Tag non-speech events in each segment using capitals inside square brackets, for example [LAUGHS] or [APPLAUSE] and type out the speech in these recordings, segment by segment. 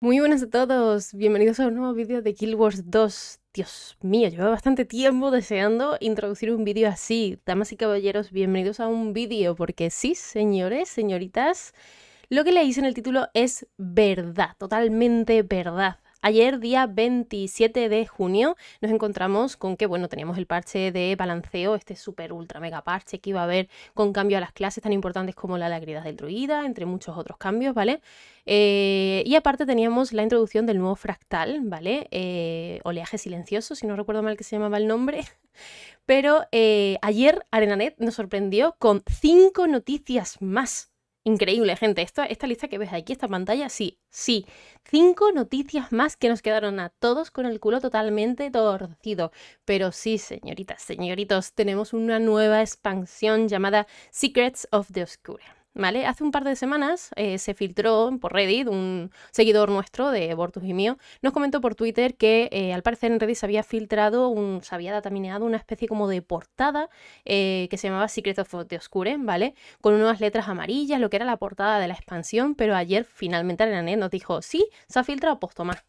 Muy buenas a todos, bienvenidos a un nuevo vídeo de Guild Wars 2. Dios mío, llevo bastante tiempo deseando introducir un vídeo así. Damas y caballeros, bienvenidos a un vídeo, porque sí, señores, señoritas, lo que le en el título es verdad, totalmente verdad. Ayer, día 27 de junio, nos encontramos con que, bueno, teníamos el parche de balanceo, este super ultra mega parche que iba a haber con cambio a las clases tan importantes como la alegría del druida, entre muchos otros cambios, ¿vale? Eh, y aparte teníamos la introducción del nuevo fractal, ¿vale? Eh, oleaje silencioso, si no recuerdo mal que se llamaba el nombre. [LAUGHS] Pero eh, ayer Arenanet nos sorprendió con cinco noticias más. Increíble, gente. esta lista que ves aquí, esta pantalla, sí, sí. Cinco noticias más que nos quedaron a todos con el culo totalmente torcido. Pero sí, señoritas, señoritos, tenemos una nueva expansión llamada Secrets of the Oscura. Hace un par de semanas eh, se filtró por Reddit, un seguidor nuestro de Bortus y mío, nos comentó por Twitter que eh, al parecer en Reddit se había filtrado, un, se había datamineado una especie como de portada eh, que se llamaba Secret of the Oscure, ¿vale? Con unas letras amarillas, lo que era la portada de la expansión, pero ayer finalmente Arenanet nos dijo, sí, se ha filtrado, pues más.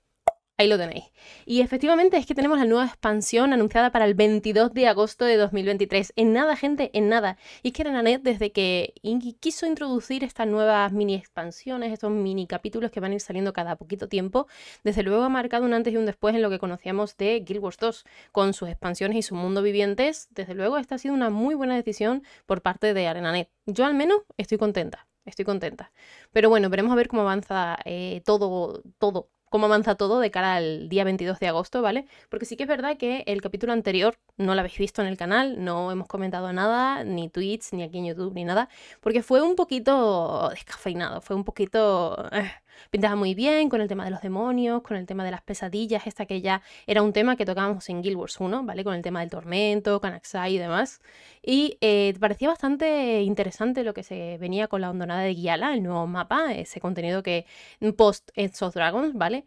Ahí lo tenéis. Y efectivamente es que tenemos la nueva expansión anunciada para el 22 de agosto de 2023. En nada, gente, en nada. Y es que ArenaNet, desde que quiso introducir estas nuevas mini expansiones, estos mini capítulos que van a ir saliendo cada poquito tiempo, desde luego ha marcado un antes y un después en lo que conocíamos de Guild Wars 2, con sus expansiones y su mundo vivientes. Desde luego, esta ha sido una muy buena decisión por parte de Arenanet. Yo al menos estoy contenta estoy contenta. Pero bueno, veremos a ver cómo avanza eh, todo, todo cómo avanza todo de cara al día 22 de agosto, ¿vale? Porque sí que es verdad que el capítulo anterior no lo habéis visto en el canal, no hemos comentado nada, ni tweets, ni aquí en YouTube, ni nada, porque fue un poquito descafeinado, fue un poquito... Eh, pintaba muy bien con el tema de los demonios, con el tema de las pesadillas, esta que ya era un tema que tocábamos en Guild Wars 1, ¿vale? Con el tema del tormento, Kanaxai y demás. Y eh, parecía bastante interesante lo que se venía con la hondonada de Guiala, el nuevo mapa, ese contenido que mm, post en esos Dragons, ¿vale?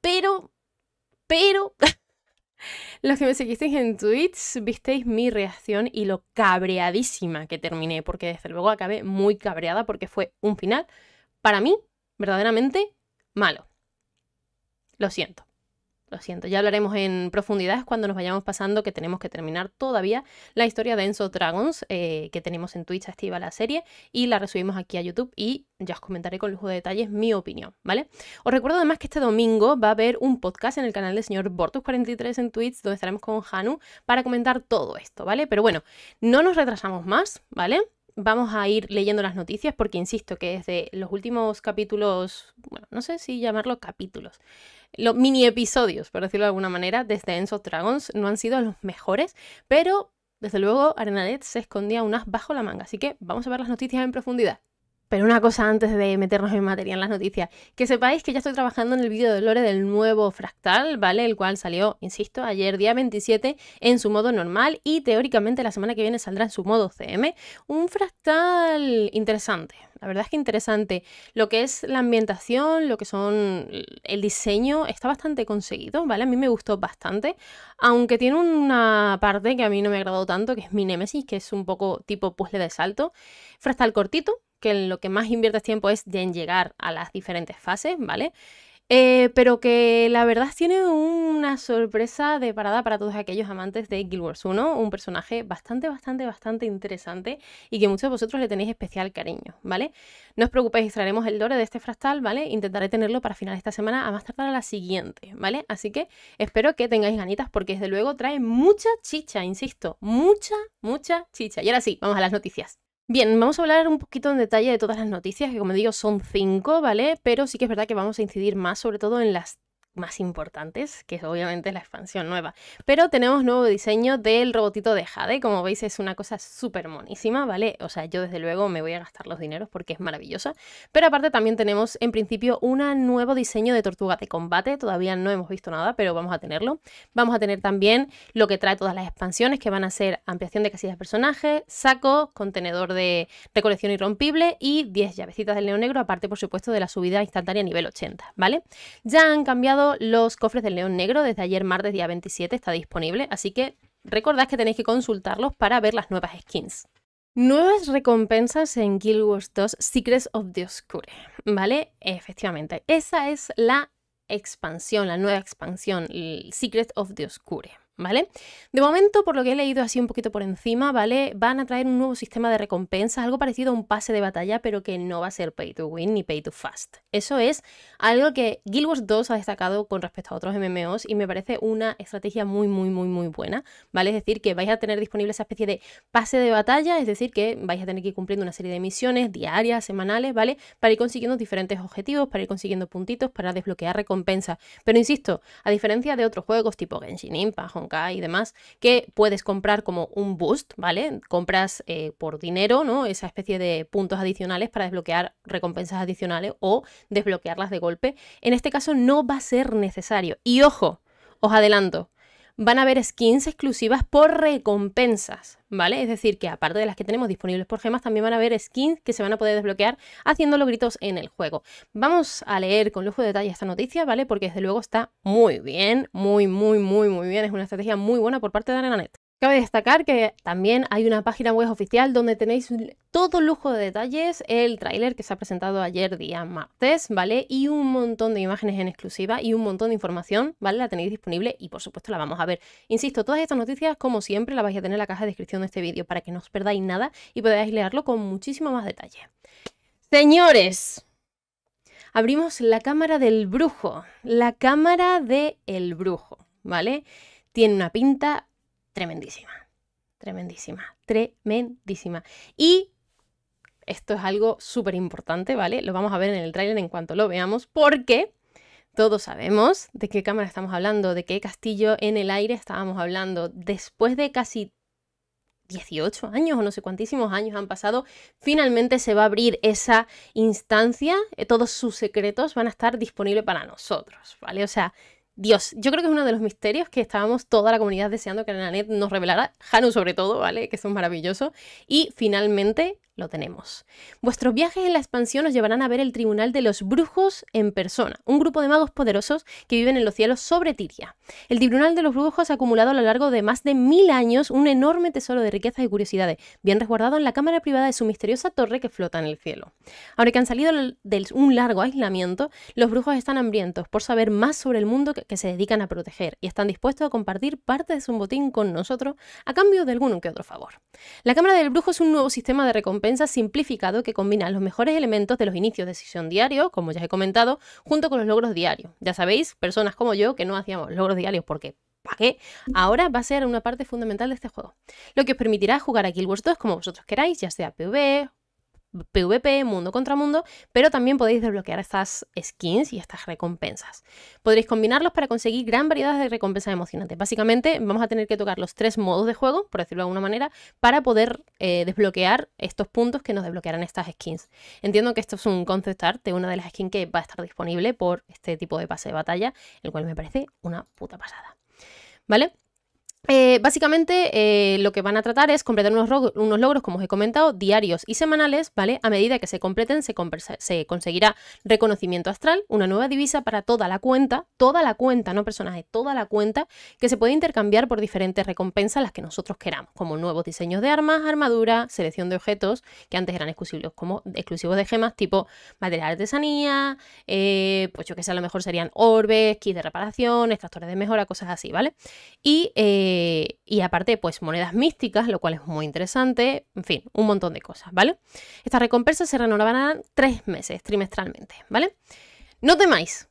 Pero, pero... [LAUGHS] Los que me seguisteis en Twitch visteis mi reacción y lo cabreadísima que terminé, porque desde luego acabé muy cabreada porque fue un final para mí verdaderamente malo. Lo siento. Lo siento, ya hablaremos en profundidad cuando nos vayamos pasando que tenemos que terminar todavía la historia de Enzo Dragons eh, que tenemos en Twitch activa la serie y la resubimos aquí a YouTube y ya os comentaré con lujo de detalles mi opinión, ¿vale? Os recuerdo además que este domingo va a haber un podcast en el canal del señor Bortus43 en Twitch donde estaremos con Hanu para comentar todo esto, ¿vale? Pero bueno, no nos retrasamos más, ¿vale? vamos a ir leyendo las noticias porque insisto que desde los últimos capítulos, bueno, no sé si llamarlo capítulos, los mini episodios, por decirlo de alguna manera, desde Enzo Dragons no han sido los mejores, pero desde luego Arenalet se escondía unas bajo la manga, así que vamos a ver las noticias en profundidad. Pero una cosa antes de meternos en materia en las noticias, que sepáis que ya estoy trabajando en el vídeo de Lore del nuevo Fractal, ¿vale? El cual salió, insisto, ayer día 27 en su modo normal y teóricamente la semana que viene saldrá en su modo CM. Un fractal interesante, la verdad es que interesante. Lo que es la ambientación, lo que son el diseño, está bastante conseguido, ¿vale? A mí me gustó bastante, aunque tiene una parte que a mí no me ha agradado tanto, que es mi Nemesis, que es un poco tipo puzzle de salto. Fractal cortito, que lo que más inviertes tiempo es en llegar a las diferentes fases, ¿vale? Eh, pero que la verdad tiene una sorpresa de parada para todos aquellos amantes de Guild Wars 1, un personaje bastante, bastante, bastante interesante y que muchos de vosotros le tenéis especial cariño, ¿vale? No os preocupéis, extraeremos el lore de este fractal, ¿vale? Intentaré tenerlo para final de esta semana, a más tardar a la siguiente, ¿vale? Así que espero que tengáis ganitas porque desde luego trae mucha chicha, insisto, mucha, mucha chicha. Y ahora sí, vamos a las noticias. Bien, vamos a hablar un poquito en detalle de todas las noticias, que como digo son cinco, ¿vale? Pero sí que es verdad que vamos a incidir más sobre todo en las más importantes, que es obviamente la expansión nueva. Pero tenemos nuevo diseño del robotito de Jade, como veis es una cosa súper monísima, ¿vale? O sea, yo desde luego me voy a gastar los dineros porque es maravillosa. Pero aparte también tenemos en principio un nuevo diseño de tortuga de combate, todavía no hemos visto nada, pero vamos a tenerlo. Vamos a tener también lo que trae todas las expansiones, que van a ser ampliación de casillas de personajes, saco, contenedor de recolección irrompible y 10 llavecitas del león negro, aparte por supuesto de la subida instantánea a nivel 80, ¿vale? Ya han cambiado los cofres del León Negro, desde ayer martes día 27 está disponible, así que recordad que tenéis que consultarlos para ver las nuevas skins. Nuevas recompensas en Guild Wars 2 Secrets of the Oscure, ¿vale? Efectivamente, esa es la expansión, la nueva expansión, Secrets Secret of the Oscure. ¿vale? De momento, por lo que he leído así un poquito por encima, ¿vale? Van a traer un nuevo sistema de recompensas, algo parecido a un pase de batalla, pero que no va a ser pay to win ni pay to fast. Eso es algo que Guild Wars 2 ha destacado con respecto a otros MMOs y me parece una estrategia muy, muy, muy, muy buena, ¿vale? Es decir, que vais a tener disponible esa especie de pase de batalla, es decir, que vais a tener que ir cumpliendo una serie de misiones diarias, semanales, ¿vale? Para ir consiguiendo diferentes objetivos, para ir consiguiendo puntitos, para desbloquear recompensas. Pero insisto, a diferencia de otros juegos tipo Genshin Impact, y demás, que puedes comprar como un boost, ¿vale? Compras eh, por dinero, ¿no? Esa especie de puntos adicionales para desbloquear recompensas adicionales o desbloquearlas de golpe. En este caso no va a ser necesario. Y ojo, os adelanto, van a haber skins exclusivas por recompensas, ¿vale? Es decir, que aparte de las que tenemos disponibles por gemas, también van a haber skins que se van a poder desbloquear haciendo los gritos en el juego. Vamos a leer con lujo de detalle esta noticia, ¿vale? Porque desde luego está muy bien, muy, muy, muy, muy bien. Es una estrategia muy buena por parte de ArenaNet. Cabe destacar que también hay una página web oficial donde tenéis todo lujo de detalles, el tráiler que se ha presentado ayer día martes, ¿vale? Y un montón de imágenes en exclusiva y un montón de información, ¿vale? La tenéis disponible y por supuesto la vamos a ver. Insisto, todas estas noticias, como siempre, las vais a tener en la caja de descripción de este vídeo para que no os perdáis nada y podáis leerlo con muchísimo más detalle. Señores, abrimos la cámara del brujo, la cámara del brujo, ¿vale? Tiene una pinta tremendísima, tremendísima, tremendísima. Y esto es algo súper importante, ¿vale? Lo vamos a ver en el tráiler en cuanto lo veamos, porque todos sabemos de qué cámara estamos hablando, de qué castillo en el aire estábamos hablando. Después de casi 18 años o no sé cuántísimos años han pasado, finalmente se va a abrir esa instancia, eh, todos sus secretos van a estar disponibles para nosotros, ¿vale? O sea, Dios, yo creo que es uno de los misterios que estábamos toda la comunidad deseando que la net nos revelara, Hanu sobre todo, ¿vale? Que eso es maravilloso. Y finalmente lo tenemos. Vuestros viajes en la expansión os llevarán a ver el Tribunal de los Brujos en persona, un grupo de magos poderosos que viven en los cielos sobre Tiria. El Tribunal de los Brujos ha acumulado a lo largo de más de mil años un enorme tesoro de riquezas y curiosidades, bien resguardado en la cámara privada de su misteriosa torre que flota en el cielo. Ahora que han salido de un largo aislamiento, los brujos están hambrientos por saber más sobre el mundo que se dedican a proteger y están dispuestos a compartir parte de su botín con nosotros a cambio de alguno que otro favor. La Cámara del Brujo es un nuevo sistema de recompensa simplificado que combina los mejores elementos de los inicios de sesión diario, como ya he comentado, junto con los logros diarios. Ya sabéis, personas como yo que no hacíamos logros diarios porque ¿Para qué? Ahora va a ser una parte fundamental de este juego, lo que os permitirá jugar a Guild Wars 2 como vosotros queráis, ya sea PvE, PvP, mundo contra mundo, pero también podéis desbloquear estas skins y estas recompensas. Podréis combinarlos para conseguir gran variedad de recompensas emocionantes. Básicamente vamos a tener que tocar los tres modos de juego, por decirlo de alguna manera, para poder eh, desbloquear estos puntos que nos desbloquearán estas skins. Entiendo que esto es un concept art de una de las skins que va a estar disponible por este tipo de pase de batalla, el cual me parece una puta pasada. ¿Vale? Eh, básicamente eh, lo que van a tratar es completar unos, logros, como os he comentado, diarios y semanales, ¿vale? A medida que se completen se, conseguirá reconocimiento astral, una nueva divisa para toda la cuenta, toda la cuenta, no personaje, toda la cuenta, que se puede intercambiar por diferentes recompensas las que nosotros queramos, como nuevos diseños de armas, armadura, selección de objetos, que antes eran exclusivos, como, exclusivos de gemas, tipo material de artesanía, eh, pues yo que sé, a lo mejor serían orbes, kits de reparación, extractores de mejora, cosas así, ¿vale? Y eh, y aparte, pues monedas místicas, lo cual es muy interesante. En fin, un montón de cosas, ¿vale? Estas recompensas se renovarán tres meses, trimestralmente, ¿vale? No temáis.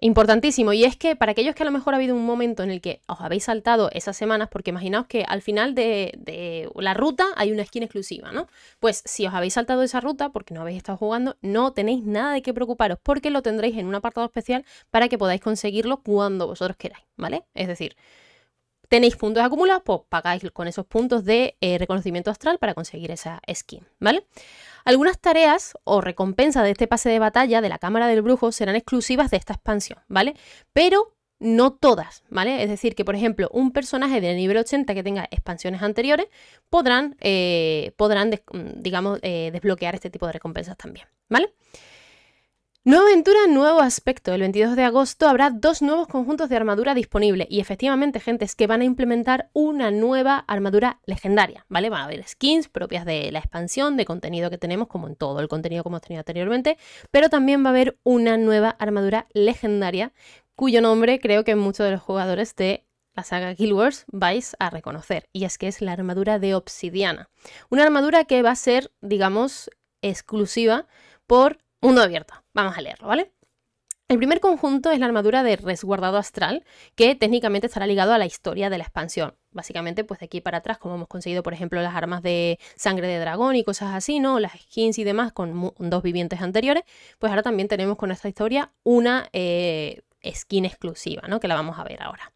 Importantísimo. Y es que para aquellos que a lo mejor ha habido un momento en el que os habéis saltado esas semanas, porque imaginaos que al final de, de la ruta hay una skin exclusiva, ¿no? Pues si os habéis saltado esa ruta porque no habéis estado jugando, no tenéis nada de qué preocuparos porque lo tendréis en un apartado especial para que podáis conseguirlo cuando vosotros queráis, ¿vale? Es decir, tenéis puntos acumulados, pues pagáis con esos puntos de eh, reconocimiento astral para conseguir esa skin, ¿vale? Algunas tareas o recompensas de este pase de batalla de la Cámara del Brujo serán exclusivas de esta expansión, ¿vale? Pero no todas, ¿vale? Es decir, que por ejemplo, un personaje de nivel 80 que tenga expansiones anteriores podrán, eh, podrán mm, digamos, eh, desbloquear este tipo de recompensas también, ¿vale? vale Nueva aventura, nuevo aspecto. El 22 de agosto habrá dos nuevos conjuntos de armadura disponibles y efectivamente, gente, es que van a implementar una nueva armadura legendaria, ¿vale? Va a haber skins propias de la expansión, de contenido que tenemos, como en todo el contenido que hemos tenido anteriormente, pero también va a haber una nueva armadura legendaria cuyo nombre creo que muchos de los jugadores de la saga Guild Wars vais a reconocer, y es que es la armadura de obsidiana. Una armadura que va a ser, digamos, exclusiva por Mundo abierto. Vamos a leerlo, ¿vale? El primer conjunto es la armadura de resguardado astral, que técnicamente estará ligado a la historia de la expansión. Básicamente, pues de aquí para atrás, como hemos conseguido, por ejemplo, las armas de sangre de dragón y cosas así, ¿no? Las skins y demás con dos vivientes anteriores, pues ahora también tenemos con esta historia una eh, skin exclusiva, ¿no? Que la vamos a ver ahora.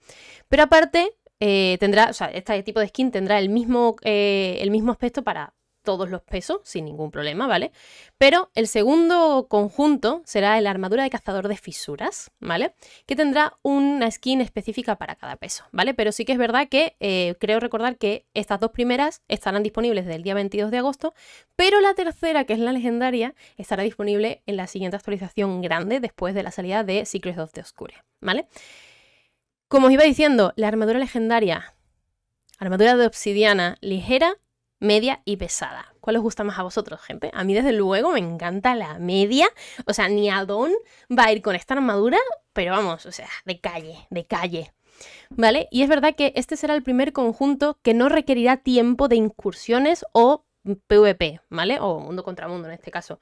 Pero aparte, eh, tendrá, o sea, este tipo de skin tendrá el mismo, eh, el mismo aspecto para todos los pesos sin ningún problema, ¿vale? Pero el segundo conjunto será la armadura de cazador de fisuras, ¿vale? Que tendrá una skin específica para cada peso, ¿vale? Pero sí que es verdad que eh, creo recordar que estas dos primeras estarán disponibles desde el día 22 de agosto, pero la tercera, que es la legendaria, estará disponible en la siguiente actualización grande después de la salida de Secrets of the Oscure, ¿vale? Como os iba diciendo, la armadura legendaria, armadura de obsidiana ligera media y pesada. ¿Cuál os gusta más a vosotros, gente? A mí, desde luego, me encanta la media. O sea, ni Adon va a ir con esta armadura, pero vamos, o sea, de calle, de calle. ¿Vale? Y es verdad que este será el primer conjunto que no requerirá tiempo de incursiones o PvP, ¿vale? O mundo contra mundo en este caso.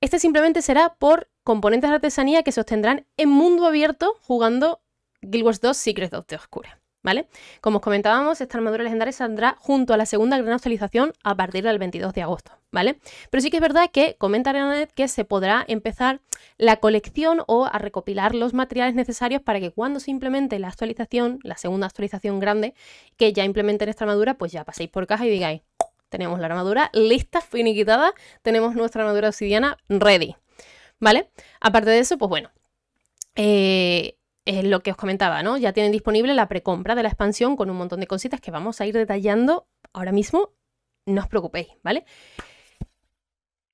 Este simplemente será por componentes de artesanía que se obtendrán en mundo abierto jugando Guild Wars 2 Secrets of Oscura. ¿vale? Como os comentábamos, esta armadura legendaria saldrá junto a la segunda gran actualización a partir del 22 de agosto, ¿vale? Pero sí que es verdad que comenta Arenanet que se podrá empezar la colección o a recopilar los materiales necesarios para que cuando se implemente la actualización, la segunda actualización grande, que ya implementen esta armadura, pues ya paséis por caja y digáis, tenemos la armadura lista, finiquitada, tenemos nuestra armadura obsidiana ready, ¿vale? Aparte de eso, pues bueno... Eh, es lo que os comentaba, ¿no? Ya tienen disponible la precompra de la expansión con un montón de cositas que vamos a ir detallando ahora mismo. No os preocupéis, ¿vale?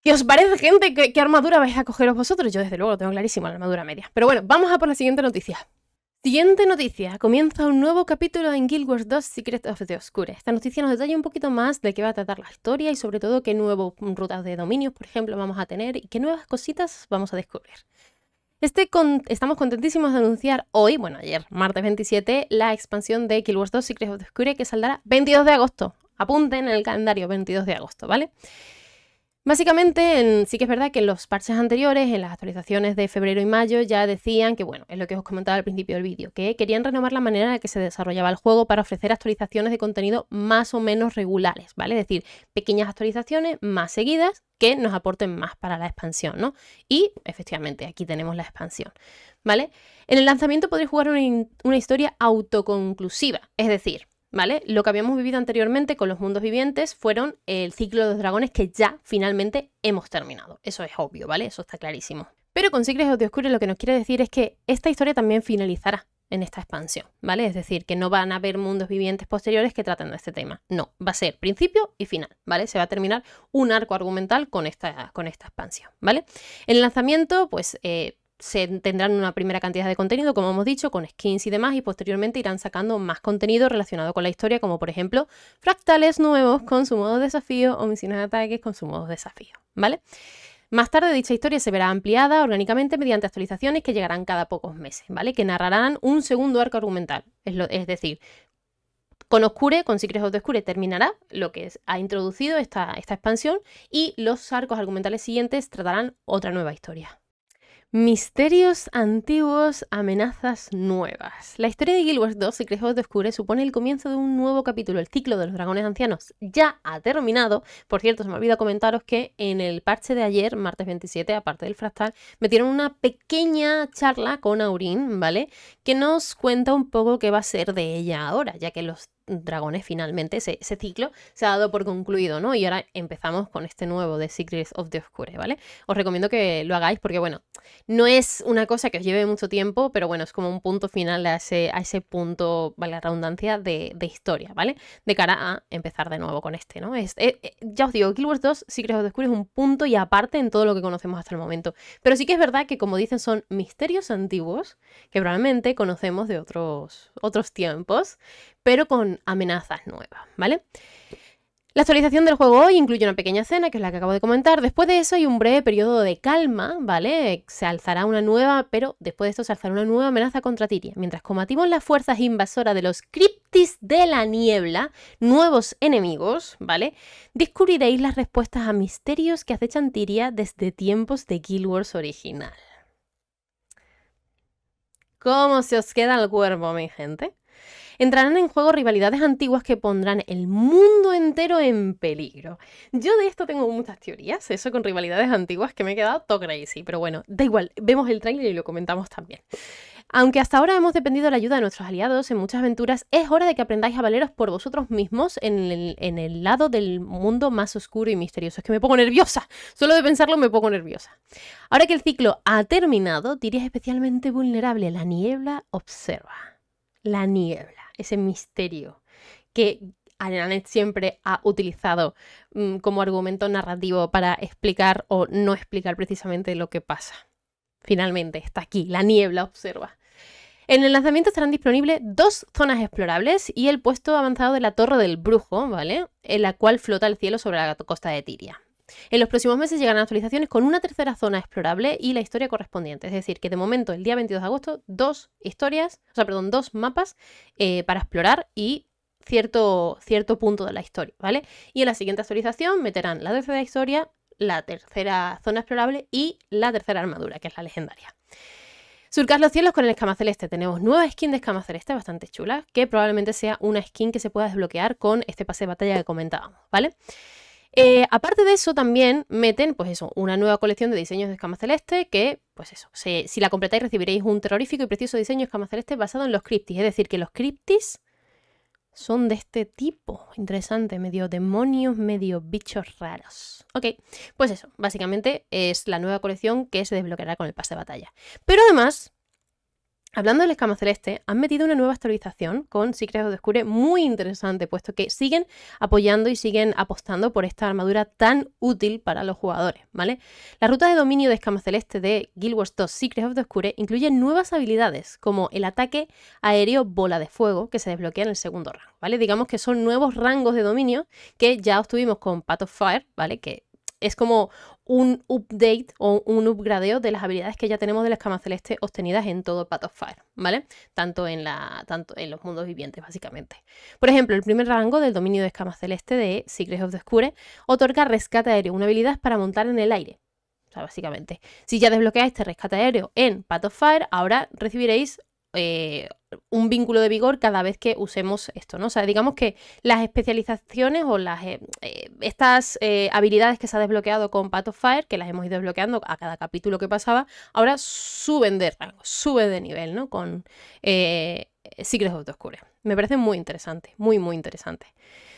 ¿Qué os parece, gente? ¿Qué, armadura vais a cogeros vosotros? Yo, desde luego, lo tengo clarísimo, la armadura media. Pero bueno, vamos a por la siguiente noticia. Siguiente noticia. Comienza un nuevo capítulo en Guild Wars 2 Secret of the Oscure. Esta noticia nos detalla un poquito más de qué va a tratar la historia y sobre todo qué nuevos rutas de dominios, por ejemplo, vamos a tener y qué nuevas cositas vamos a descubrir. Este estamos contentísimos de anunciar hoy, bueno, ayer, martes 27, la expansión de Kill Wars 2 Secrets of the que saldrá 22 de agosto. Apunten en el calendario, 22 de agosto, ¿vale? Básicamente, sí que es verdad que en los parches anteriores, en las actualizaciones de febrero y mayo, ya decían que, bueno, es lo que os comentaba al principio del vídeo, que querían renovar la manera en la que se desarrollaba el juego para ofrecer actualizaciones de contenido más o menos regulares, ¿vale? Es decir, pequeñas actualizaciones más seguidas que nos aporten más para la expansión, ¿no? Y efectivamente, aquí tenemos la expansión, ¿vale? En el lanzamiento podréis jugar una historia autoconclusiva, es decir, ¿vale? Lo que habíamos vivido anteriormente con los mundos vivientes fueron el ciclo de los dragones que ya finalmente hemos terminado. Eso es obvio, ¿vale? Eso está clarísimo. Pero con Siglos de Oscuro lo que nos quiere decir es que esta historia también finalizará en esta expansión, ¿vale? Es decir, que no van a haber mundos vivientes posteriores que traten de este tema. No, va a ser principio y final, ¿vale? Se va a terminar un arco argumental con esta, expansión, ¿vale? El lanzamiento, pues... Eh, se tendrán una primera cantidad de contenido, como hemos dicho, con skins y demás, y posteriormente irán sacando más contenido relacionado con la historia, como por ejemplo fractales nuevos con su modo desafío o misiones de ataques con su modo desafío, ¿vale? Más tarde dicha historia se verá ampliada orgánicamente mediante actualizaciones que llegarán cada pocos meses, ¿vale? Que narrarán un segundo arco argumental, es, decir, con Oscure, con Secrets de Oscure, terminará lo que ha introducido esta, esta expansión y los arcos argumentales siguientes tratarán otra nueva historia, Misterios antiguos, amenazas nuevas. La historia de Guild Wars 2 que os descubre, supone el comienzo de un nuevo capítulo. El ciclo de los dragones ancianos ya ha terminado. Por cierto, se me olvidado comentaros que en el parche de ayer, martes 27, aparte del fractal, metieron una pequeña charla con Aurin, ¿vale? Que nos cuenta un poco qué va a ser de ella ahora, ya que los dragones finalmente, ese, ciclo se ha dado por concluido, ¿no? Y ahora empezamos con este nuevo de Secrets of the Obscure, ¿vale? Os recomiendo que lo hagáis porque, bueno, no es una cosa que os lleve mucho tiempo, pero bueno, es como un punto final a ese, a ese punto, vale, la redundancia de, historia, ¿vale? De cara a empezar de nuevo con este, ¿no? Eh, eh, ya os digo, Guild Wars 2, Secrets of the Obscure es un punto y aparte en todo lo que conocemos hasta el momento. Pero sí que es verdad que, como dicen, son misterios antiguos que probablemente conocemos de otros, otros tiempos pero con amenazas nuevas, ¿vale? La actualización del juego hoy incluye una pequeña escena, que es la que acabo de comentar. Después de eso hay un breve periodo de calma, ¿vale? Se alzará una nueva, pero después de esto se alzará una nueva amenaza contra Tiria. Mientras combatimos las fuerzas invasoras de los Cryptis de la Niebla, nuevos enemigos, ¿vale? Descubriréis las respuestas a misterios que acechan Tiria desde tiempos de Guild Wars original. ¿Cómo se os queda el cuerpo, mi gente? entrarán en juego rivalidades antiguas que pondrán el mundo entero en peligro. Yo de esto tengo muchas teorías, eso con rivalidades antiguas que me he quedado todo crazy, pero bueno, da igual, vemos el trailer y lo comentamos también. Aunque hasta ahora hemos dependido de la ayuda de nuestros aliados en muchas aventuras, es hora de que aprendáis a valeros por vosotros mismos en el, en el, lado del mundo más oscuro y misterioso. Es que me pongo nerviosa. Solo de pensarlo me pongo nerviosa. Ahora que el ciclo ha terminado, dirías especialmente vulnerable. La niebla observa. La niebla ese misterio que Arenanet siempre ha utilizado mm, como argumento narrativo para explicar o no explicar precisamente lo que pasa. Finalmente, está aquí, la niebla observa. En el lanzamiento estarán disponibles dos zonas explorables y el puesto avanzado de la Torre del Brujo, ¿vale? En la cual flota el cielo sobre la costa de Tiria. En los próximos meses llegarán actualizaciones con una tercera zona explorable y la historia correspondiente. Es decir, que de momento, el día 22 de agosto, dos historias, o sea, perdón, dos mapas eh, para explorar y cierto, cierto punto de la historia, ¿vale? Y en la siguiente actualización meterán la tercera historia, la tercera zona explorable y la tercera armadura, que es la legendaria. Surcar los cielos con el escama celeste. Tenemos nueva skin de escama celeste bastante chula, que probablemente sea una skin que se pueda desbloquear con este pase de batalla que comentábamos, ¿vale? Eh, aparte de eso, también meten, pues eso, una nueva colección de diseños de escama celeste que, pues eso, si la completáis recibiréis un terrorífico y precioso diseño de escama celeste basado en los criptis. Es decir, que los criptis son de este tipo. Interesante, medio demonios, medio bichos raros. Ok, pues eso, básicamente es la nueva colección que se desbloqueará con el pase de batalla. Pero además, Hablando del escama celeste, han metido una nueva actualización con Secret of Descubre muy interesante, puesto que siguen apoyando y siguen apostando por esta armadura tan útil para los jugadores, ¿vale? La ruta de dominio de escama celeste de Guild Wars 2 Secret of Oscure incluye nuevas habilidades, como el ataque aéreo bola de fuego, que se desbloquea en el segundo rango, ¿vale? Digamos que son nuevos rangos de dominio que ya obtuvimos con Path of Fire, ¿vale? Que es como un update o un upgradeo de las habilidades que ya tenemos de la escama celeste obtenidas en todo Path of Fire, ¿vale? Tanto en, la, tanto en los mundos vivientes, básicamente. Por ejemplo, el primer rango del dominio de escama celeste de Secrets of the Scure otorga rescate aéreo, una habilidad para montar en el aire. O sea, básicamente, si ya desbloqueáis este rescate aéreo en Path of Fire, ahora recibiréis eh, un vínculo de vigor cada vez que usemos esto, ¿no? O sea, digamos que las especializaciones o las eh, eh, estas eh, habilidades que se ha desbloqueado con Path of Fire, que las hemos ido desbloqueando a cada capítulo que pasaba, ahora suben de rango, suben de nivel, ¿no? Con eh, Secrets of the Me parece muy interesante, muy, muy interesante.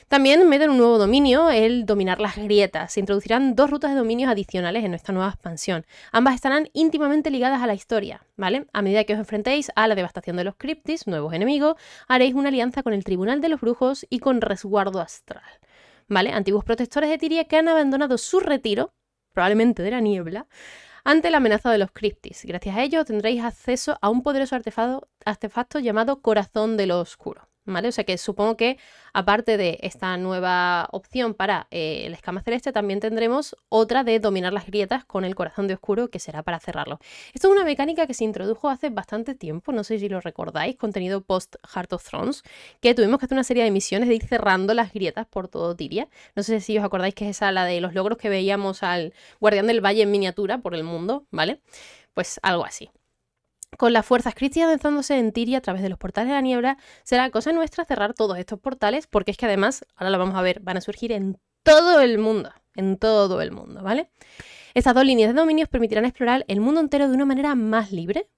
También meten un nuevo dominio, el dominar las grietas. Se introducirán dos rutas de dominios adicionales en nuestra nueva expansión. Ambas estarán íntimamente ligadas a la historia, ¿vale? A medida que os enfrentéis a la devastación de los cryptis, nuevos enemigos, haréis una alianza con el Tribunal de los Brujos y con Resguardo Astral. ¿Vale? Antiguos protectores de Tiria que han abandonado su retiro, probablemente de la niebla, ante la amenaza de los cryptis. Gracias a ello tendréis acceso a un poderoso artefacto llamado Corazón de lo Oscuro. O sea que supongo que aparte de esta nueva opción para eh, el escama celeste, también tendremos otra de dominar las grietas con el corazón de oscuro, que será para cerrarlo. Esto es una mecánica que se introdujo hace bastante tiempo, no sé si lo recordáis, contenido post Heart of Thrones, que tuvimos que hacer una serie de misiones de ir cerrando las grietas por todo Tiria. No sé si os acordáis que es esa la de los logros que veíamos al guardián del valle en miniatura por el mundo, ¿vale? Pues algo así. Con las fuerzas cristianas avanzándose en Tiria a través de los portales de la niebla, será cosa nuestra cerrar todos estos portales, porque es que además, ahora lo vamos a ver, van a surgir en todo el mundo, en todo el mundo, ¿vale? Estas dos líneas de dominios permitirán explorar el mundo entero de una manera más libre,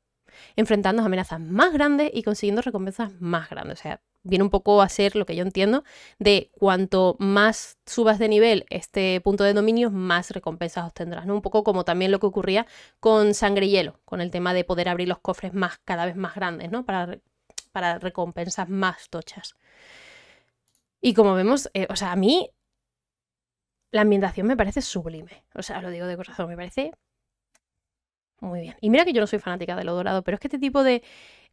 enfrentando amenazas más grandes y consiguiendo recompensas más grandes. O sea, viene un poco a ser lo que yo entiendo, de cuanto más subas de nivel este punto de dominio, más recompensas obtendrás, ¿no? Un poco como también lo que ocurría con sangre y hielo, con el tema de poder abrir los cofres más, cada vez más grandes, ¿no? Para, para recompensas más tochas. Y como vemos, eh, o sea, a mí la ambientación me parece sublime. O sea, lo digo de corazón, me parece muy bien. Y mira que yo no soy fanática de lo dorado, pero es que este tipo de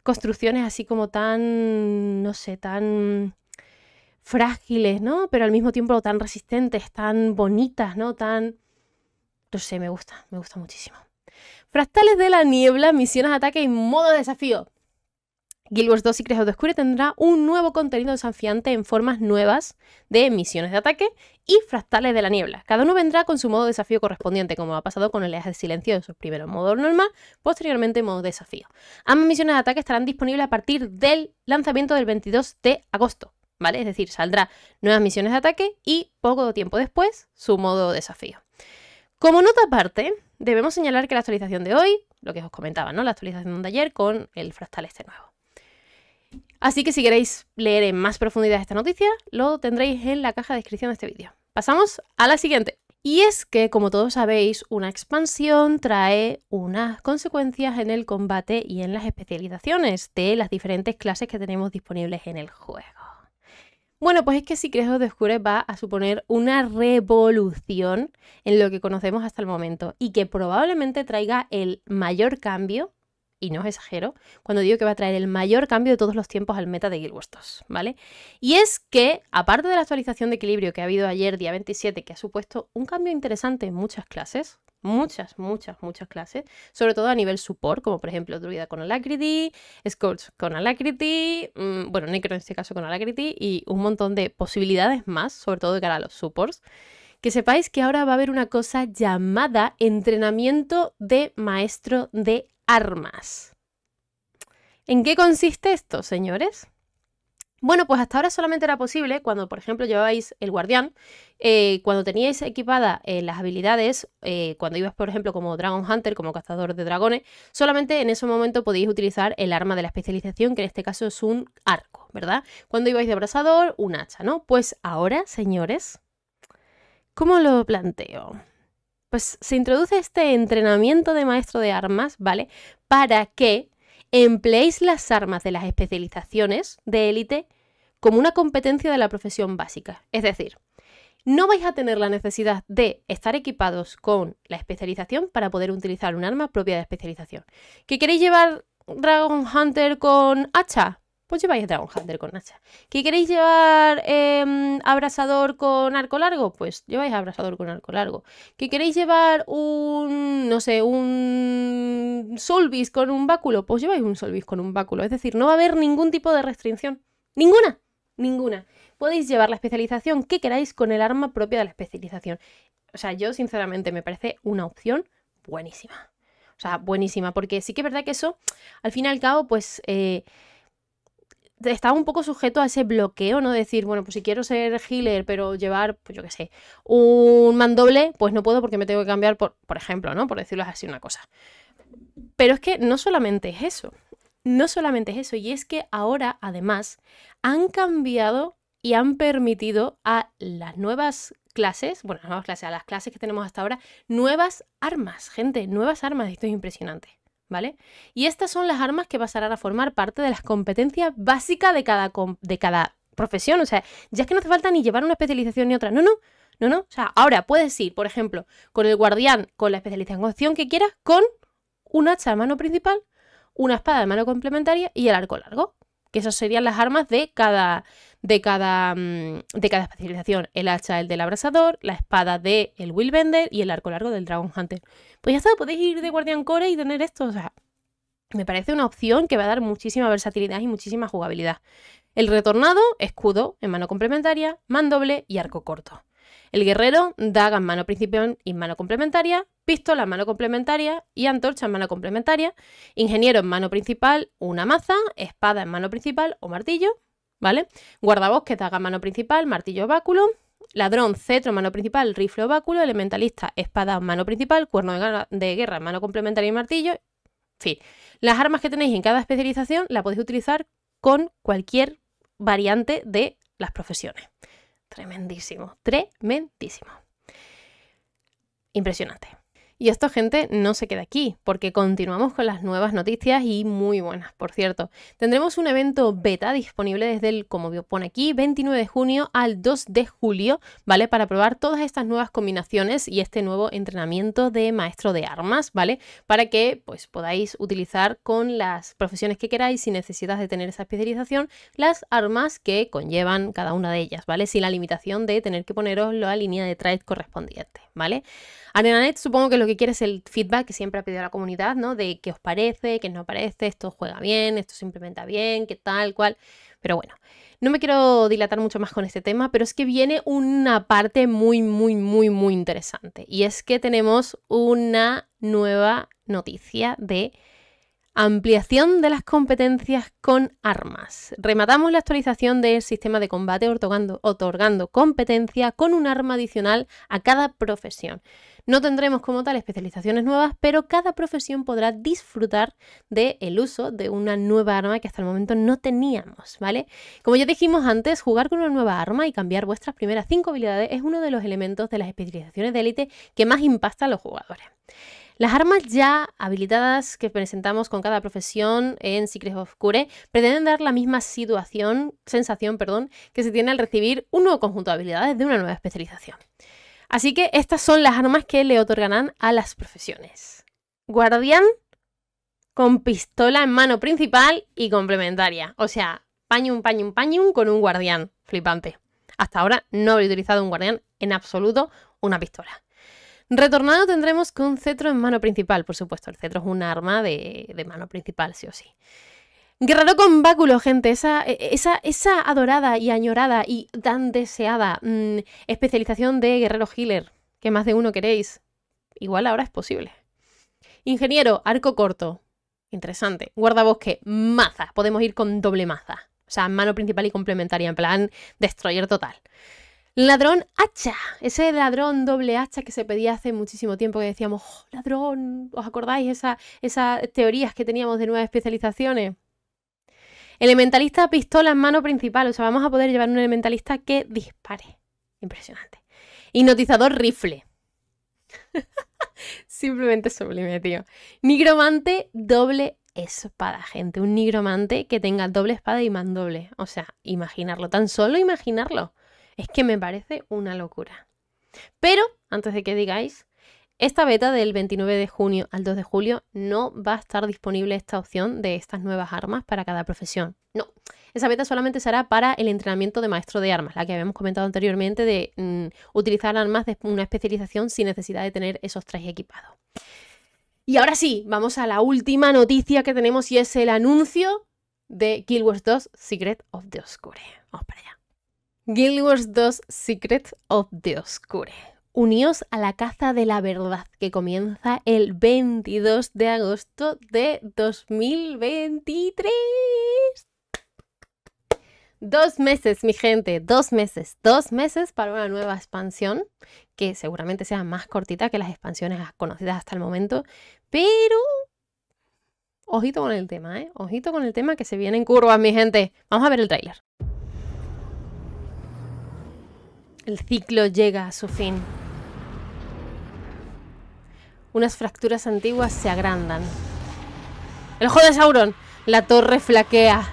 construcciones así como tan, no sé, tan frágiles, ¿no? Pero al mismo tiempo tan resistentes, tan bonitas, ¿no? Tan... No sé, me gusta, me gusta muchísimo. Fractales de la niebla, misiones, ataque y modo desafío. Guild Wars 2 y of the tendrá un nuevo contenido desafiante en formas nuevas de misiones de ataque y fractales de la niebla. Cada uno vendrá con su modo de desafío correspondiente, como ha pasado con el eje de silencio en sus primeros modos normal, posteriormente modo desafío. Ambas misiones de ataque estarán disponibles a partir del lanzamiento del 22 de agosto, ¿vale? Es decir, saldrá nuevas misiones de ataque y poco tiempo después su modo desafío. Como nota aparte, debemos señalar que la actualización de hoy, lo que os comentaba, ¿no? La actualización de ayer con el fractal este nuevo. Así que si queréis leer en más profundidad esta noticia, lo tendréis en la caja de descripción de este vídeo. Pasamos a la siguiente. Y es que, como todos sabéis, una expansión trae unas consecuencias en el combate y en las especializaciones de las diferentes clases que tenemos disponibles en el juego. Bueno, pues es que si crees de Oscure va a suponer una revolución en lo que conocemos hasta el momento y que probablemente traiga el mayor cambio y no exagero, cuando digo que va a traer el mayor cambio de todos los tiempos al meta de Guild Wars 2, ¿vale? Y es que, aparte de la actualización de equilibrio que ha habido ayer, día 27, que ha supuesto un cambio interesante en muchas clases, muchas, muchas, muchas clases, sobre todo a nivel support, como por ejemplo Druida con Alacrity, scorch con Alacrity, mm, bueno, Necro en este caso con Alacrity, y un montón de posibilidades más, sobre todo de cara a los supports que sepáis que ahora va a haber una cosa llamada entrenamiento de maestro de armas. ¿En qué consiste esto, señores? Bueno, pues hasta ahora solamente era posible cuando, por ejemplo, llevabais el guardián, eh, cuando teníais equipada eh, las habilidades, eh, cuando ibas, por ejemplo, como Dragon Hunter, como cazador de dragones, solamente en ese momento podíais utilizar el arma de la especialización, que en este caso es un arco, ¿verdad? Cuando ibais de abrazador, un hacha, ¿no? Pues ahora, señores, ¿Cómo lo planteo? Pues se introduce este entrenamiento de maestro de armas, ¿vale? Para que empleéis las armas de las especializaciones de élite como una competencia de la profesión básica. Es decir, no vais a tener la necesidad de estar equipados con la especialización para poder utilizar un arma propia de especialización. ¿Que queréis llevar Dragon Hunter con hacha? pues lleváis Dragon Hunter con hacha. ¿Que queréis llevar em, abrasador con arco largo? Pues lleváis abrasador con arco largo. ¿Que queréis llevar un, no sé, un solvis con un báculo? Pues lleváis un solvis con un báculo. Es decir, no va a haber ningún tipo de restricción. Ninguna, ninguna. Podéis llevar la especialización que queráis con el arma propia de la especialización. O sea, yo sinceramente me parece una opción buenísima. O sea, buenísima, porque sí que es verdad que eso, al fin y al cabo, pues... Eh, estaba un poco sujeto a ese bloqueo, ¿no? Decir, bueno, pues si quiero ser healer, pero llevar, pues yo qué sé, un mandoble, pues no puedo porque me tengo que cambiar, por, por ejemplo, ¿no? Por decirlo así, una cosa. Pero es que no solamente es eso, no solamente es eso, y es que ahora, además, han cambiado y han permitido a las nuevas clases, bueno, las nuevas clases, a las clases que tenemos hasta ahora, nuevas armas, gente, nuevas armas, esto es impresionante. ¿vale? Y estas son las armas que pasarán a formar parte de las competencias básicas de cada, de cada profesión. O sea, ya es que no hace falta ni llevar una especialización ni otra. No, no, no, no. O sea, ahora puedes ir, por ejemplo, con el guardián, con la especialización que quieras, con un hacha de mano principal, una espada de mano complementaria y el arco largo. Que esas serían las armas de cada, Mm, de cada, especialización. El hacha, el del abrasador, la espada del el Willbender y el arco largo del Dragon Hunter. Pues ya está, podéis ir de Guardian Core y tener esto. O sea, me parece una opción que va a dar muchísima versatilidad y muchísima jugabilidad. El retornado, escudo en mano complementaria, doble y arco corto. El guerrero, daga en mano principal y mano complementaria, pistola en mano complementaria y antorcha en mano complementaria, ingeniero en mano principal, una maza, espada en mano principal o martillo, ¿vale? Guardabosques, daga mano principal, martillo báculo, ladrón, cetro, mano principal, rifle o báculo, elementalista, espada, mano principal, cuerno de guerra, mano complementaria y martillo. En fin, las armas que tenéis en cada especialización las podéis utilizar con cualquier variante de las profesiones. Tremendísimo, tremendísimo. Impresionante. Y esto, gente, no se queda aquí, porque continuamos con las nuevas noticias y muy buenas, por cierto. Tendremos un evento beta disponible desde el, como pone aquí, 29 de junio al 2 de julio, ¿vale? Para probar todas estas nuevas combinaciones y este nuevo entrenamiento de maestro de armas, ¿vale? Para que pues podáis utilizar con las profesiones que queráis, si necesitas de tener esa especialización, las armas que conllevan cada una de ellas, ¿vale? Sin la limitación de tener que poneros la línea de trade correspondiente, ¿vale? ArenaNet supongo que lo que quieres el feedback que siempre ha pedido la comunidad, ¿no? De qué os parece, qué no parece, esto juega bien, esto se implementa bien, qué tal, cual. Pero bueno, no me quiero dilatar mucho más con este tema, pero es que viene una parte muy, muy, muy, muy interesante. Y es que tenemos una nueva noticia de ampliación de las competencias con armas. Rematamos la actualización del sistema de combate otorgando competencia con un arma adicional a cada profesión. No tendremos como tal especializaciones nuevas, pero cada profesión podrá disfrutar del uso de una nueva arma que hasta el momento no teníamos, ¿vale? Como ya dijimos antes, jugar con una nueva arma y cambiar vuestras primeras cinco habilidades es uno de los elementos de las especializaciones de élite que más impacta a los jugadores. Las armas ya habilitadas que presentamos con cada profesión en of Obscure pretenden dar la misma situación, sensación perdón, que se tiene al recibir un nuevo conjunto de habilidades de una nueva especialización. Así que estas son las armas que le otorgarán a las profesiones. Guardián con pistola en mano principal y complementaria. O sea, pañum, pañum, pañum con un guardián. Flipante. Hasta ahora no había utilizado un guardián en absoluto una pistola. Retornado tendremos con un cetro en mano principal, por supuesto. El cetro es un arma de mano principal, sí o sí. Guerrero con báculo, gente, esa, e, e, esa, esa adorada y añorada y tan deseada mm, especialización de guerrero healer, que más de uno queréis, igual ahora es posible. Ingeniero, arco corto, interesante. Guardabosque, maza, podemos ir con doble maza, o sea, mano principal y complementaria, en plan destroyer total. Ladrón hacha, ese ladrón doble hacha que se pedía hace muchísimo tiempo que decíamos, oh, ladrón, ¿os acordáis esas teorías que teníamos de nuevas especializaciones? Elementalista pistola en mano principal, o sea, vamos a poder llevar un elementalista que dispare. Impresionante. Hipnotizador rifle. [LAUGHS] Simplemente sublime, tío. Nigromante doble espada, gente. Un nigromante que tenga doble espada y doble. O sea, imaginarlo, tan solo imaginarlo. Es que me parece una locura. Pero, antes de que digáis, esta beta del 29 de junio al 2 de julio no va a estar disponible esta opción de estas nuevas armas para cada profesión. No, esa beta solamente será para el entrenamiento de maestro de armas, la que habíamos comentado anteriormente de mm, utilizar armas de una especialización sin necesidad de tener esos trajes equipados. Y ahora sí, vamos a la última noticia que tenemos y es el anuncio de Guild Wars 2 Secret of the Oscure. Vamos para allá. Guild Wars 2 Secret of the Oscure. Uníos a la caza de la verdad que comienza el 22 de agosto de 2023. Dos meses, mi gente, dos meses, dos meses para una nueva expansión que seguramente sea más cortita que las expansiones conocidas hasta el momento, pero ojito con el tema, ¿eh? Ojito con el tema que se viene en curvas, mi gente. Vamos a ver el tráiler. El ciclo llega a su fin unas fracturas antiguas se agrandan. ¡El ojo de Sauron! La torre flaquea.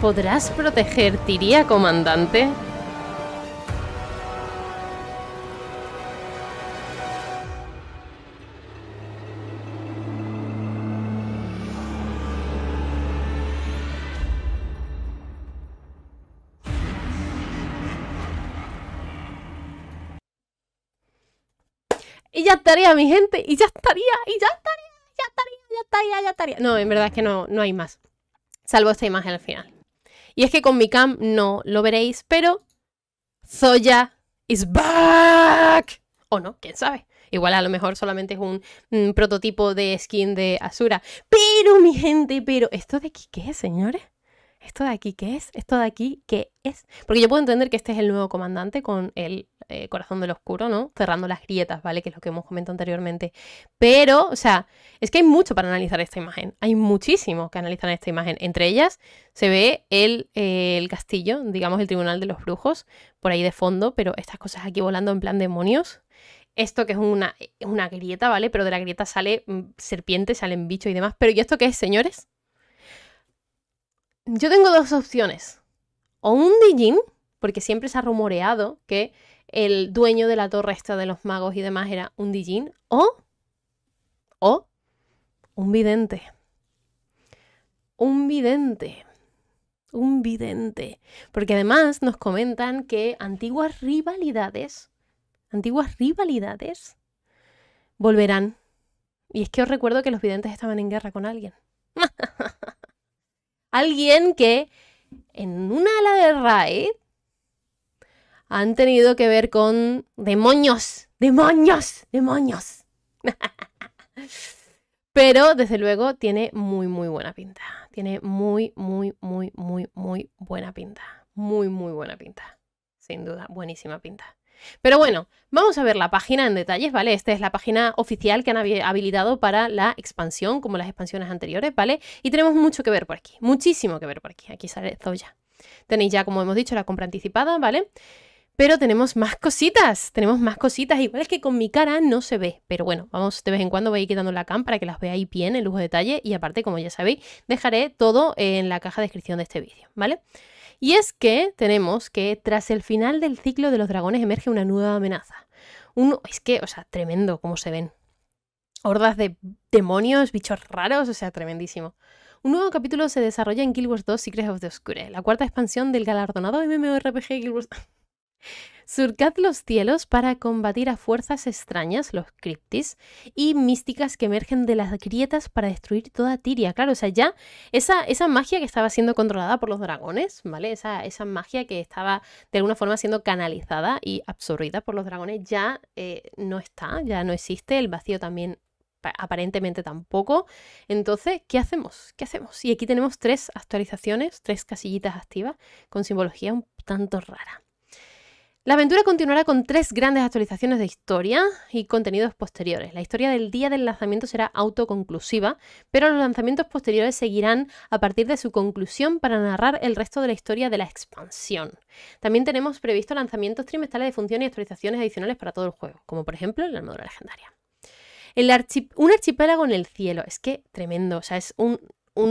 ¿Podrás proteger Tiría, comandante? y ya estaría mi gente, y ya estaría, y ya estaría, ya estaría, ya estaría, ya estaría. No, en verdad es que no, no hay más, salvo esta imagen al final. Y es que con mi cam no lo veréis, pero Zoya is back. O no, quién sabe. Igual a lo mejor solamente es un, mm, prototipo de skin de Asura. Pero mi gente, pero ¿esto de qué, qué señores? ¿esto de aquí qué es? ¿Esto de aquí qué es? Porque yo puedo entender que este es el nuevo comandante con el eh, corazón del oscuro, ¿no? Cerrando las grietas, ¿vale? Que es lo que hemos comentado anteriormente. Pero, o sea, es que hay mucho para analizar esta imagen. Hay muchísimo que analizar esta imagen. Entre ellas se ve el, eh, castillo, digamos el tribunal de los brujos, por ahí de fondo, pero estas cosas aquí volando en plan demonios esto que es una, una, grieta, ¿vale? Pero de la grieta sale mm, serpientes, salen bichos y demás. Pero ¿y esto qué es, señores? yo tengo dos opciones. O un Dijin, porque siempre se ha rumoreado que el dueño de la torre esta de los magos y demás era un Dijin, o, o un vidente. Un vidente. Un vidente. Porque además nos comentan que antiguas rivalidades, antiguas rivalidades, volverán. Y es que os recuerdo que los videntes estaban en guerra con alguien. [LAUGHS] Alguien que en una ala de raid han tenido que ver con demonios, demonios, demonios. [LAUGHS] Pero desde luego tiene muy, muy buena pinta. Tiene muy, muy, muy, muy, muy buena pinta. Muy, muy buena pinta. Sin duda, buenísima pinta. Pero bueno, vamos a ver la página en detalles, ¿vale? Esta es la página oficial que han habilitado para la expansión, como las expansiones anteriores, ¿vale? Y tenemos mucho que ver por aquí, muchísimo que ver por aquí. Aquí sale Zoya. Tenéis ya, como hemos dicho, la compra anticipada, ¿vale? Pero tenemos más cositas, tenemos más cositas. Igual es que con mi cara no se ve, pero bueno, vamos de vez en cuando voy a ir quitando la cam para que las veáis bien en lujo de detalle. Y aparte, como ya sabéis, dejaré todo en la caja de descripción de este vídeo, ¿vale? vale y es que tenemos que tras el final del ciclo de los dragones emerge una nueva amenaza. Uno, es que, o sea, tremendo como se ven. Hordas de demonios, bichos raros, o sea, tremendísimo. Un nuevo capítulo se desarrolla en Guild Wars 2 Secrets of the Oscure, la cuarta expansión del galardonado MMORPG Guild Wars... [LAUGHS] Surcad los cielos para combatir a fuerzas extrañas, los criptis, y místicas que emergen de las grietas para destruir toda Tiria. Claro, o sea, ya esa, esa magia que estaba siendo controlada por los dragones, ¿vale? Esa, magia que estaba de alguna forma siendo canalizada y absorbida por los dragones ya eh, no está, ya no existe. El vacío también aparentemente tampoco. Entonces, ¿qué hacemos? ¿Qué hacemos? Y aquí tenemos tres actualizaciones, tres casillitas activas con simbología un tanto rara. La aventura continuará con tres grandes actualizaciones de historia y contenidos posteriores. La historia del día del lanzamiento será autoconclusiva, pero los lanzamientos posteriores seguirán a partir de su conclusión para narrar el resto de la historia de la expansión. También tenemos previsto lanzamientos trimestrales de funciones y actualizaciones adicionales para todo el juego, como por ejemplo la armadura legendaria. un archipiélago en el cielo, es que tremendo, o sea, es un,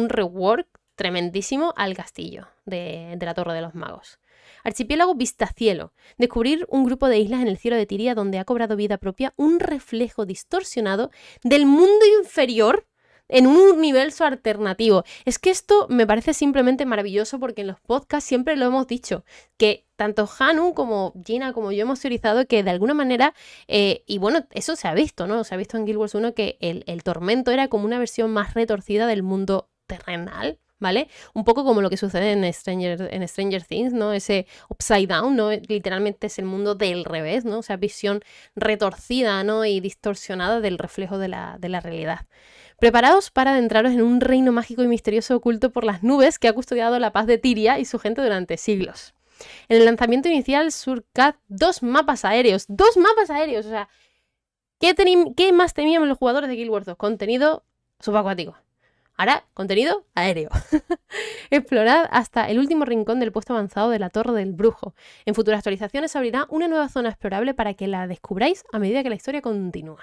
rework tremendísimo al castillo de la Torre de los Magos. Archipiélago Vistacielo. Descubrir un grupo de islas en el cielo de Tiria donde ha cobrado vida propia un reflejo distorsionado del mundo inferior en un universo alternativo. Es que esto me parece simplemente maravilloso porque en los podcasts siempre lo hemos dicho, que tanto Hanu como Gina como yo hemos teorizado que de alguna manera, eh, y bueno, eso se ha visto, ¿no? Se ha visto en Guild Wars 1 que el tormento era como una versión más retorcida del mundo terrenal ¿vale? Un poco como lo que sucede en Stranger, en Stranger Things, ¿no? Ese upside down, ¿no? Literalmente es el mundo del revés, ¿no? O sea, visión retorcida, ¿no? Y distorsionada del reflejo de la, de la realidad. Preparados para adentraros en un reino mágico y misterioso oculto por las nubes que ha custodiado la paz de Tiria y su gente durante siglos. En el lanzamiento inicial Surcat dos mapas aéreos, dos mapas aéreos, o sea, ¿qué, más teníamos los jugadores de Guild Wars 2? Contenido subacuático. Ahora, contenido aéreo. [LAUGHS] Explorad hasta el último rincón del puesto avanzado de la Torre del Brujo. En futuras actualizaciones abrirá una nueva zona explorable para que la descubráis a medida que la historia continúa.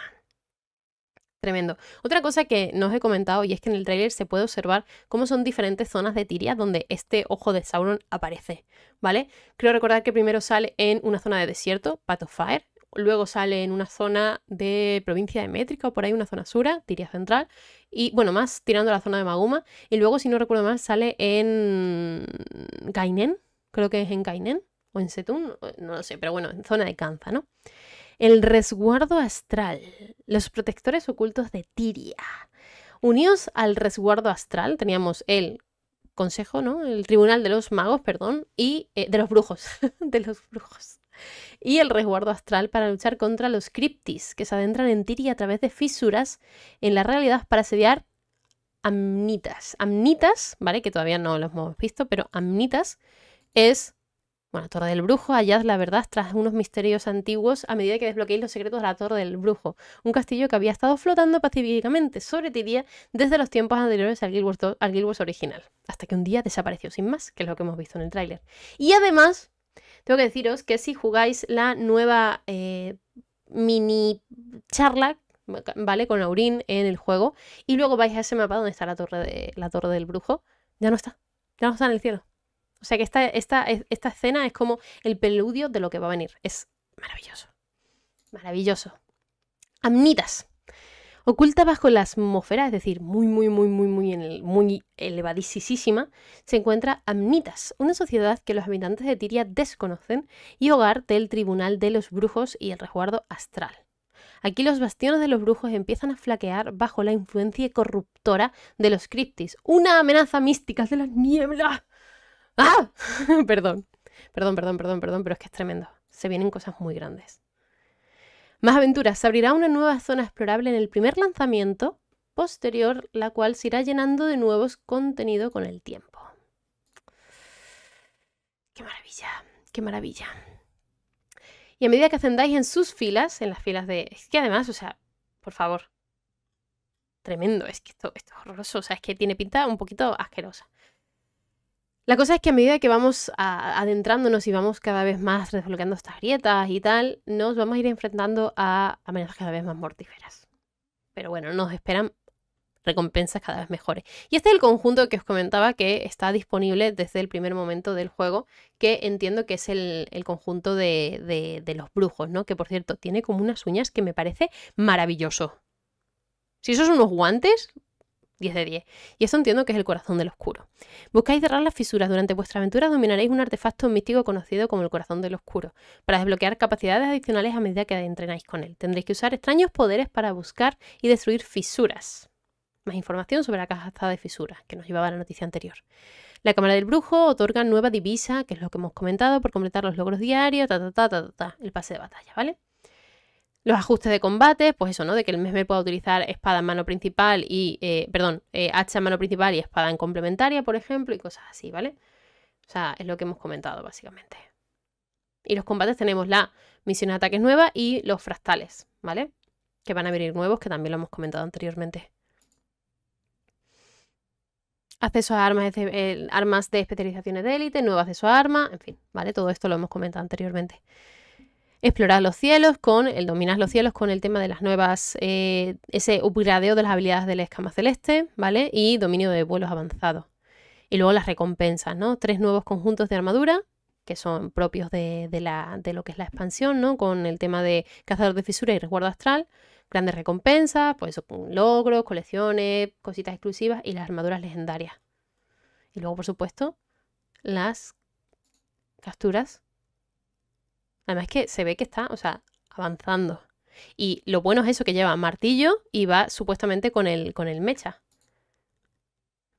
Tremendo. Otra cosa que no os he comentado y es que en el tráiler se puede observar cómo son diferentes zonas de Tiria donde este ojo de Sauron aparece, ¿vale? Creo recordar que primero sale en una zona de desierto, Path of Fire, luego sale en una zona de provincia de Métrica o por ahí, una zona sura, Tiria central, y bueno, más tirando a la zona de Maguma, y luego, si no recuerdo mal, sale en Gainen, creo que es en Gainen, o en Setún, no lo sé, pero bueno, en zona de Kanza, ¿no? El resguardo astral, los protectores ocultos de Tiria. Unidos al resguardo astral, teníamos el consejo, ¿no? El tribunal de los magos, perdón, y eh, de los brujos, [LAUGHS] de los brujos y el resguardo astral para luchar contra los criptis que se adentran en Tiri a través de fisuras en la realidad para asediar amnitas. Amnitas, ¿vale? Que todavía no los hemos visto, pero amnitas es bueno, Torre del Brujo, hallad la verdad tras unos misterios antiguos a medida que desbloqueéis los secretos de la Torre del Brujo, un castillo que había estado flotando pacíficamente sobre Tiria desde los tiempos anteriores al Guild al original, hasta que un día desapareció sin más, que es lo que hemos visto en el tráiler. Y además, tengo que deciros que si jugáis la nueva eh, mini charla, ¿vale? Con Laurín en el juego, y luego vais a ese mapa donde está la torre, de, la torre del brujo, ya no está, ya no está en el cielo. O sea que esta, esta, esta escena es como el preludio de lo que va a venir. Es maravilloso. Maravilloso. Amnitas. Oculta bajo la atmósfera, es decir, muy, muy, muy, muy, muy, muy elevadísima, se encuentra Amnitas, una sociedad que los habitantes de Tiria desconocen y hogar del Tribunal de los Brujos y el Resguardo Astral. Aquí los bastiones de los brujos empiezan a flaquear bajo la influencia corruptora de los criptis, una amenaza mística de las nieblas. ¡Ah! [LAUGHS] perdón, perdón, perdón, perdón, perdón, pero es que es tremendo. Se vienen cosas muy grandes. Más aventuras. Se abrirá una nueva zona explorable en el primer lanzamiento, posterior la cual se irá llenando de nuevos contenido con el tiempo. ¡Qué maravilla! ¡Qué maravilla! Y a medida que ascendáis en sus filas, en las filas de... Es que además, o sea, por favor. Tremendo, es que esto, esto es horroroso, o sea, es que tiene pinta un poquito asquerosa. La cosa es que a medida que vamos adentrándonos y vamos cada vez más desbloqueando estas grietas y tal, nos vamos a ir enfrentando a amenazas cada vez más mortíferas. Pero bueno, nos esperan recompensas cada vez mejores. Y este es el conjunto que os comentaba que está disponible desde el primer momento del juego, que entiendo que es el, conjunto de, de, los brujos, ¿no? Que por cierto, tiene como unas uñas que me parece maravilloso. Si esos son unos guantes, 10 de 10. Y eso entiendo que es el corazón del oscuro. Buscáis cerrar las fisuras. Durante vuestra aventura dominaréis un artefacto místico conocido como el corazón del oscuro, para desbloquear capacidades adicionales a medida que entrenáis con él. Tendréis que usar extraños poderes para buscar y destruir fisuras. Más información sobre la caja de fisuras que nos llevaba la noticia anterior. La Cámara del Brujo otorga nueva divisa, que es lo que hemos comentado, por completar los logros diarios, ta, ta, ta, ta el pase de batalla, ¿vale? Los ajustes de combate, pues eso, ¿no? De que el mes me pueda utilizar espada en mano principal y, eh, perdón, eh, hacha en mano principal y espada en complementaria, por ejemplo, y cosas así, ¿vale? O sea, es lo que hemos comentado básicamente. Y los combates tenemos la misión de ataques nueva y los fractales, ¿vale? Que van a venir nuevos, que también lo hemos comentado anteriormente. Acceso a armas de, eh, armas de especializaciones de élite, nuevo acceso a armas, en fin, ¿vale? Todo esto lo hemos comentado anteriormente explorar los cielos con, el dominar los cielos con el tema de las nuevas, eh, ese upgradeo de las habilidades del escama celeste, ¿vale? Y dominio de vuelos avanzados. Y luego las recompensas, ¿no? Tres nuevos conjuntos de armadura que son propios de, de, lo que es la expansión, ¿no? Con el tema de cazador de fisuras y resguardo astral, grandes recompensas, pues eso, logros, colecciones, cositas exclusivas y las armaduras legendarias. Y luego, por supuesto, las capturas Además que se ve que está, o sea, avanzando. Y lo bueno es eso que lleva martillo y va supuestamente con el, con el mecha.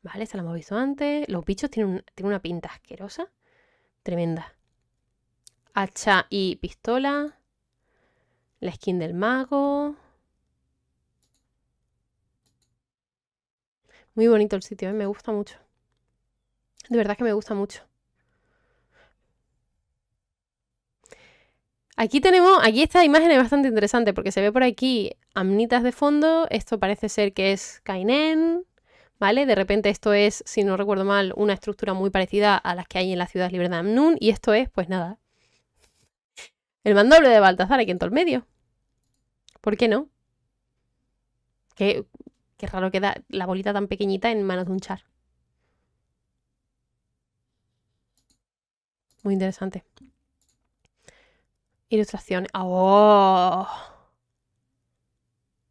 Vale, esta la hemos visto antes. Los bichos tienen, una pinta asquerosa. Tremenda. Hacha y pistola. La skin del mago. Muy bonito el sitio, ¿eh? me gusta mucho. De verdad que me gusta mucho. Aquí tenemos, aquí esta imagen es bastante interesante porque se ve por aquí amnitas de fondo, esto parece ser que es Kainen, ¿vale? De repente esto es, si no recuerdo mal, una estructura muy parecida a las que hay en la ciudad Libertad de Amnun y esto es, pues nada, el mandoble de Baltasar aquí en todo el medio. ¿Por qué no? Qué, qué raro queda la bolita tan pequeñita en manos de un char. Muy interesante. Ilustraciones, ¡Oh!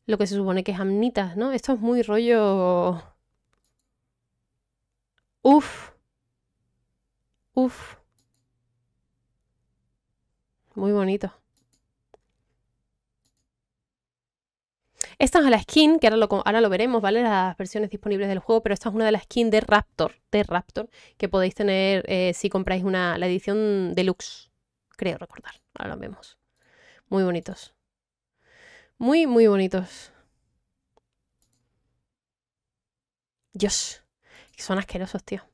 Lo que se supone que es amnitas, ¿no? Esto es muy rollo... Uf. Uf. Muy bonito. Esta es la skin, que ahora lo, veremos, ¿vale? Las versiones disponibles del juego, pero esta es una de las skins de Raptor, de Raptor, que podéis tener eh, si compráis la edición deluxe creo recordar. Ahora lo vemos. Muy bonitos. Muy, muy bonitos. Dios, son asquerosos, tío.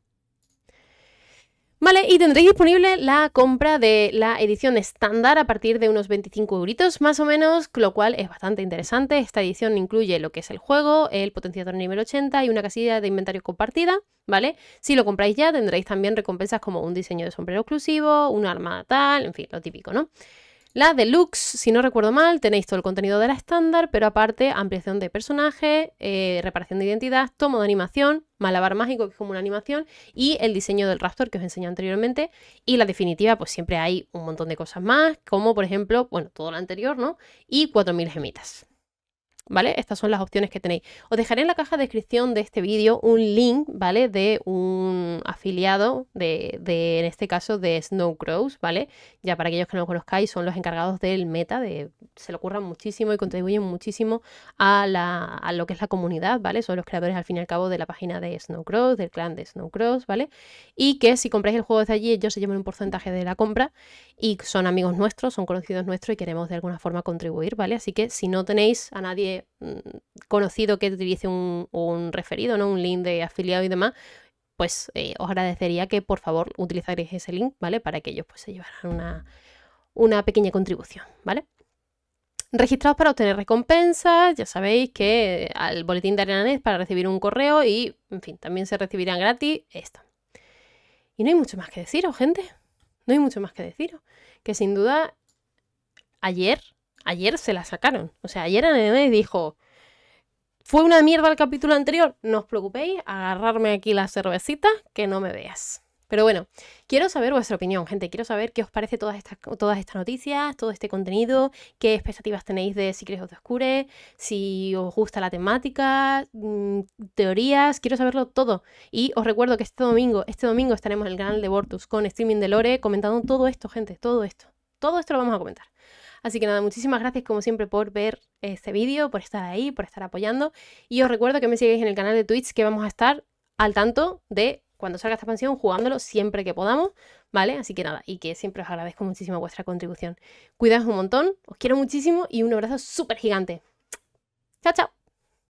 Vale, y tendréis disponible la compra de la edición estándar a partir de unos 25 euritos más o menos, lo cual es bastante interesante. Esta edición incluye lo que es el juego, el potenciador nivel 80 y una casilla de inventario compartida, ¿vale? Si lo compráis ya tendréis también recompensas como un diseño de sombrero exclusivo, una arma tal, en fin, lo típico, ¿no? La deluxe, si no recuerdo mal, tenéis todo el contenido de la estándar, pero aparte ampliación de personaje, eh, reparación de identidad, tomo de animación, malabar mágico, que es como una animación, y el diseño del Raptor que os enseñé anteriormente. Y la definitiva, pues siempre hay un montón de cosas más, como por ejemplo, bueno, todo lo anterior, ¿no? Y 4.000 gemitas. ¿vale? Estas son las opciones que tenéis. Os dejaré en la caja de descripción de este vídeo un link, ¿vale? De un afiliado de, en este caso, de Snowcrows, ¿vale? Ya para aquellos que no lo conozcáis, son los encargados del meta, de, se le ocurran muchísimo y contribuyen muchísimo a, la, a lo que es la comunidad, ¿vale? Son los creadores, al fin y al cabo, de la página de Snowcrows, del clan de Snowcrows, ¿vale? Y que si compráis el juego desde allí, ellos se llevan un porcentaje de la compra y son amigos nuestros, son conocidos nuestros y queremos de alguna forma contribuir, ¿vale? Así que si no tenéis a nadie Mm, conocido que utilice un, referido, ¿no? Un link de afiliado y demás, pues eh, os agradecería que por favor utilizaréis ese link, ¿vale? Para que ellos pues, se llevaran una, pequeña contribución, ¿vale? Registrados para obtener recompensas, ya sabéis que eh, al boletín de Arenanet para recibir un correo y, en fin, también se recibirán gratis esto. Y no hay mucho más que deciros, gente. No hay mucho más que deciros. Que sin duda, ayer ayer se la sacaron. O sea, ayer Anne dijo, fue una mierda el capítulo anterior, no os preocupéis, agarrarme aquí la cervecita, que no me veas. Pero bueno, quiero saber vuestra opinión, gente. Quiero saber qué os parece todas estas, todas estas noticias, todo este contenido, qué expectativas tenéis de si of os Oscure, si os gusta la temática, mm, teorías, quiero saberlo todo. Y os recuerdo que este domingo, este domingo estaremos en el canal de Bortus con streaming de Lore comentando todo esto, gente, todo esto. Todo esto lo vamos a comentar. Así que nada, muchísimas gracias como siempre por ver este vídeo, por estar ahí, por estar apoyando. Y os recuerdo que me sigáis en el canal de Twitch que vamos a estar al tanto de cuando salga esta expansión, jugándolo siempre que podamos, ¿vale? Así que nada, y que siempre os agradezco muchísimo vuestra contribución. Cuidaos un montón, os quiero muchísimo y un abrazo súper gigante. Chao, chao.